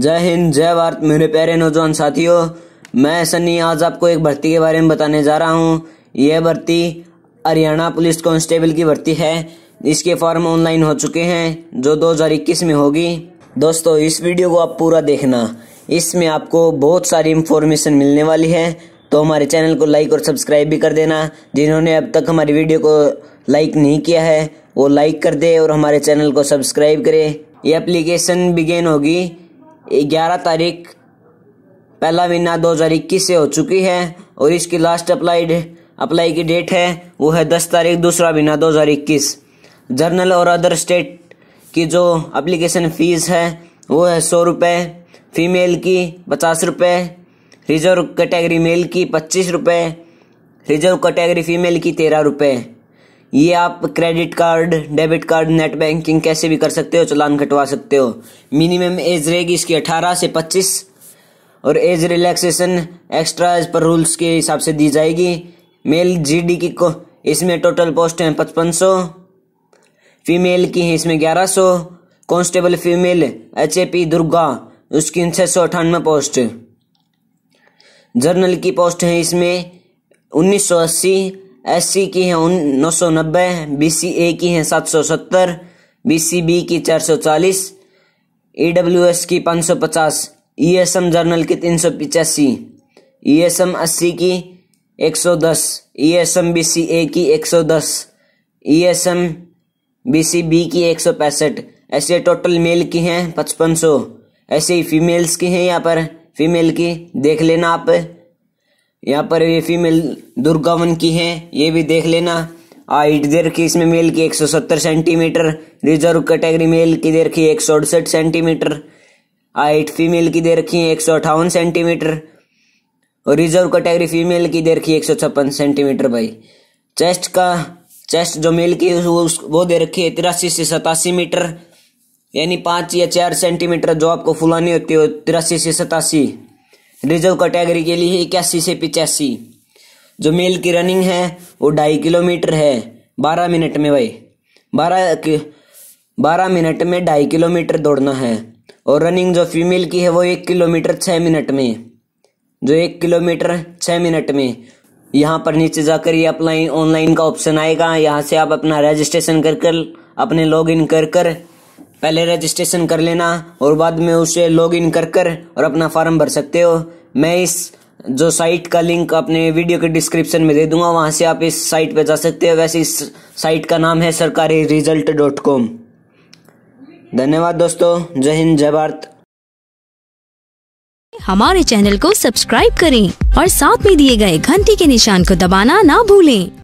जय हिंद जय भारत मेरे प्यारे नौजवान साथियों मैं सनी आज आपको एक भर्ती के बारे में बताने जा रहा हूँ यह भर्ती हरियाणा पुलिस कांस्टेबल की भर्ती है इसके फॉर्म ऑनलाइन हो चुके हैं जो 2021 में होगी दोस्तों इस वीडियो को आप पूरा देखना इसमें आपको बहुत सारी इंफॉर्मेशन मिलने वाली है तो हमारे चैनल को लाइक और सब्सक्राइब भी कर देना जिन्होंने अब तक हमारी वीडियो को लाइक नहीं किया है वो लाइक कर दे और हमारे चैनल को सब्सक्राइब करे ये एप्लीकेशन बिगेन होगी ग्यारह तारीख पहला महीना दो हज़ार इक्कीस से हो चुकी है और इसकी लास्ट अप्लाई अप्लाई की डेट है वो है दस तारीख दूसरा महीना दो हज़ार इक्कीस जर्नल और अदर स्टेट की जो अप्लीकेशन फ़ीस है वो है सौ रुपये फीमेल की पचास रुपये रिजर्व कैटेगरी मेल की पच्चीस रुपये रिजर्व कैटेगरी फीमेल की तेरह रुपये ये आप credit card debit card net banking कैसे भी कर सकते हो चलान कटवा सकते हो मिनिमम एज रहेगी इसकी 18 से 25 और एज रिलैक्सेशन एक्स्ट्रा एज पर रूल्स के हिसाब से दी जाएगी मेल जीडी की को इसमें टोटल पोस्ट हैं पचपन सौ फीमेल की है इसमें ग्यारह सौ constable female H A P Durga उसकी छः सौ अठानवे पोस्ट जर्नल की पोस्ट है इसमें उन्नीस सौ अस्सी एस की है उन नौ सौ नब्बे ए की है सात सौ सत्तर बी की चार सौ चालीस ई डब्ल्यू एस की पाँच सौ पचास ई एस एम जर्नल की तीन सौ पिचासी एम अस्सी की एक सौ दस E S M B C A की एक सौ दस E S M B C B की एक सौ पैंसठ ऐसे टोटल मेल की हैं पचपन सौ ऐसे ही फीमेल्स की हैं यहाँ पर फीमेल की देख लेना आप यहाँ पर ये फीमेल दुर्गावन की है ये भी देख लेना हाइट दे रखी इसमें मेल की 170 सेंटीमीटर रिजर्व कैटेगरी मेल की दे रखी है एक सेंटीमीटर हाइट फीमेल की दे रखी है एक सेंटीमीटर और रिजर्व कैटेगरी फीमेल की दे रखी है एक सेंटीमीटर भाई चेस्ट का चेस्ट जो मेल की वो वो दे रखी है तिरासी से सतासी मीटर यानी पाँच या चार सेंटीमीटर जो आपको फुलानी होती है तिरासी से सतासी रिजर्व कैटेगरी के लिए इक्यासी से पिचासी जो मेल की रनिंग है वो ढाई किलोमीटर है बारह मिनट में भाई बारह बारह मिनट में ढाई किलोमीटर दौड़ना है और रनिंग जो फीमेल की है वो एक किलोमीटर छः मिनट में जो एक किलोमीटर छः मिनट में यहाँ पर नीचे जाकर ये अपना ऑनलाइन का ऑप्शन आएगा यहाँ से आप अपना रजिस्ट्रेशन कर कर अपने लॉग इन कर कर पहले रजिस्ट्रेशन कर लेना और बाद में उसे लॉग इन कर कर और अपना फॉर्म भर सकते हो मैं इस जो साइट का लिंक अपने वीडियो के डिस्क्रिप्शन में दे दूंगा वहां से आप इस साइट पर जा सकते हो वैसे इस साइट का नाम है सरकारी रिजल्ट डॉट कॉम धन्यवाद दोस्तों जय हिंद जय भारत हमारे चैनल को सब्सक्राइब करें और साथ में दिए गए घंटी के निशान को दबाना ना भूलें